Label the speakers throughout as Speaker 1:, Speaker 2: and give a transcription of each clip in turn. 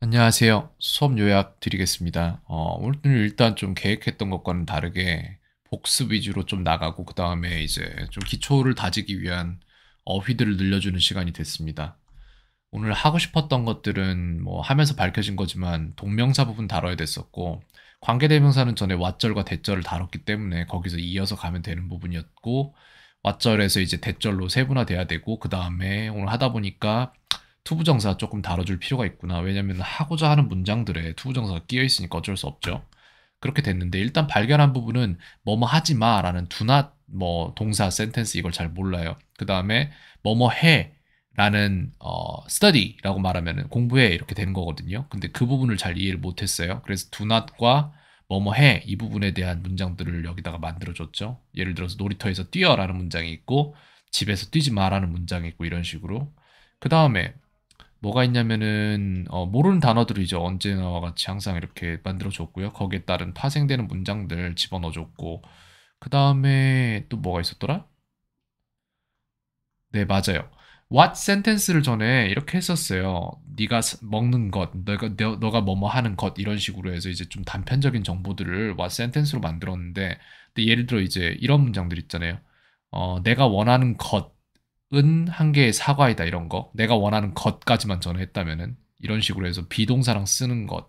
Speaker 1: 안녕하세요. 수업 요약 드리겠습니다. 어, 오늘 일단 좀 계획했던 것과는 다르게 복습 위주로 좀 나가고 그 다음에 이제 좀 기초를 다지기 위한 어휘들을 늘려주는 시간이 됐습니다. 오늘 하고 싶었던 것들은 뭐 하면서 밝혀진 거지만 동명사 부분 다뤄야 됐었고 관계대명사는 전에 왓절과 대절을 다뤘기 때문에 거기서 이어서 가면 되는 부분이었고 왓절에서 이제 대절로 세분화돼야 되고 그 다음에 오늘 하다 보니까 투부정사 조금 다뤄줄 필요가 있구나. 왜냐면 하고자 하는 문장들에 투부정사가 끼어 있으니까 어쩔 수 없죠. 그렇게 됐는데 일단 발견한 부분은 뭐뭐 하지 마라는 두 o 뭐 동사 센텐스 이걸 잘 몰라요. 그 다음에 뭐뭐 해 라는 어, study라고 말하면 은 공부해 이렇게 되는 거거든요. 근데 그 부분을 잘 이해를 못했어요. 그래서 두 o 과 뭐뭐 해 이 부분에 대한 문장들을 여기다가 만들어줬죠. 예를 들어서 놀이터에서 뛰어라는 문장이 있고 집에서 뛰지 마라는 문장이 있고 이런 식으로 그 다음에 뭐가 있냐면은 어, 모르는 단어들이죠. 언제나와 같이 항상 이렇게 만들어 줬고요. 거기에 따른 파생되는 문장들 집어넣어 줬고 그 다음에 또 뭐가 있었더라? 네 맞아요. What sentence를 전에 이렇게 했었어요. 네가 먹는 것, 너가 너, 가 뭐뭐 하는 것 이런 식으로 해서 이제 좀 단편적인 정보들을 what sentence로 만들었는데, 근데 예를 들어 이제 이런 문장들 있잖아요. 어, 내가 원하는 것 은한 개의 사과이다 이런 거 내가 원하는 것까지만 전 했다면은 이런 식으로 해서 비동사랑 쓰는 것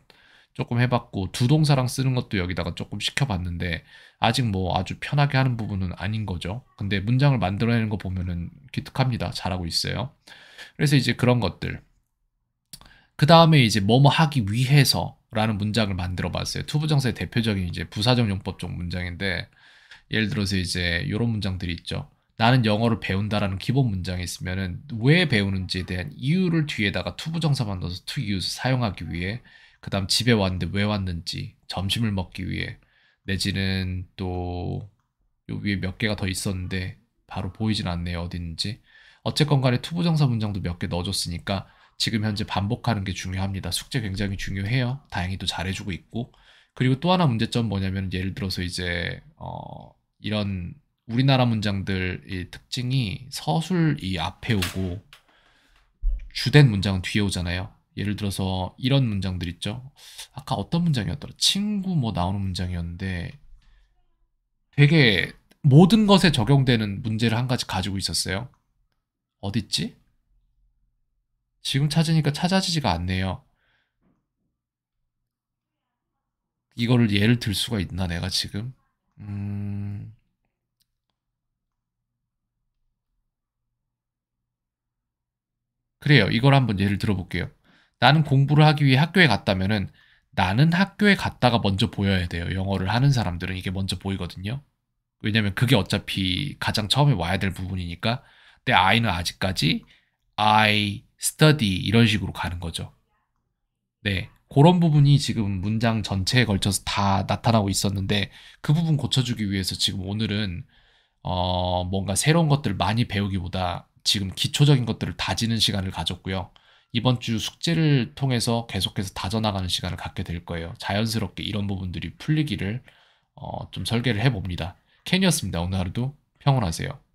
Speaker 1: 조금 해봤고 두 동사랑 쓰는 것도 여기다가 조금 시켜봤는데 아직 뭐 아주 편하게 하는 부분은 아닌 거죠. 근데 문장을 만들어내는 거 보면은 기특합니다. 잘하고 있어요. 그래서 이제 그런 것들 그 다음에 이제 뭐뭐 하기 위해서 라는 문장을 만들어 봤어요. 투부정사의 대표적인 이제 부사적 용법 적 문장인데 예를 들어서 이제 이런 문장들이 있죠. 나는 영어를 배운다라는 기본 문장이 있으면은 왜 배우는지에 대한 이유를 뒤에다가 투부정사만 넣어서 to use 사용하기 위해 그다음 집에 왔는데 왜 왔는지 점심을 먹기 위해 내지는 또 위에 몇 개가 더 있었는데 바로 보이진 않네요 어딨는지 어쨌건 간에 투부정사 문장도 몇 개 넣어줬으니까 지금 현재 반복하는 게 중요합니다 숙제 굉장히 중요해요 다행히도 잘해주고 있고 그리고 또 하나 문제점 뭐냐면 예를 들어서 이제 어 이런 우리나라 문장들의 특징이 서술 이 앞에 오고 주된 문장은 뒤에 오잖아요. 예를 들어서 이런 문장들 있죠. 아까 어떤 문장이었더라? 친구 뭐 나오는 문장이었는데 되게 모든 것에 적용되는 문제를 한 가지 가지고 있었어요. 어딨지? 지금 찾으니까 찾아지지가 않네요. 이거를 예를 들 수가 있나 내가 지금? 음... 그래요. 이걸 한번 예를 들어볼게요. 나는 공부를 하기 위해 학교에 갔다면은 나는 학교에 갔다가 먼저 보여야 돼요. 영어를 하는 사람들은 이게 먼저 보이거든요. 왜냐면 그게 어차피 가장 처음에 와야 될 부분이니까. 근데 I는 아직까지 I study 이런 식으로 가는 거죠. 네. 그런 부분이 지금 문장 전체에 걸쳐서 다 나타나고 있었는데 그 부분 고쳐주기 위해서 지금 오늘은 어 뭔가 새로운 것들 많이 배우기보다 지금 기초적인 것들을 다지는 시간을 가졌고요. 이번 주 숙제를 통해서 계속해서 다져나가는 시간을 갖게 될 거예요. 자연스럽게 이런 부분들이 풀리기를 어, 좀 설계를 해봅니다. 캔이었습니다. 오늘 하루도 평온하세요.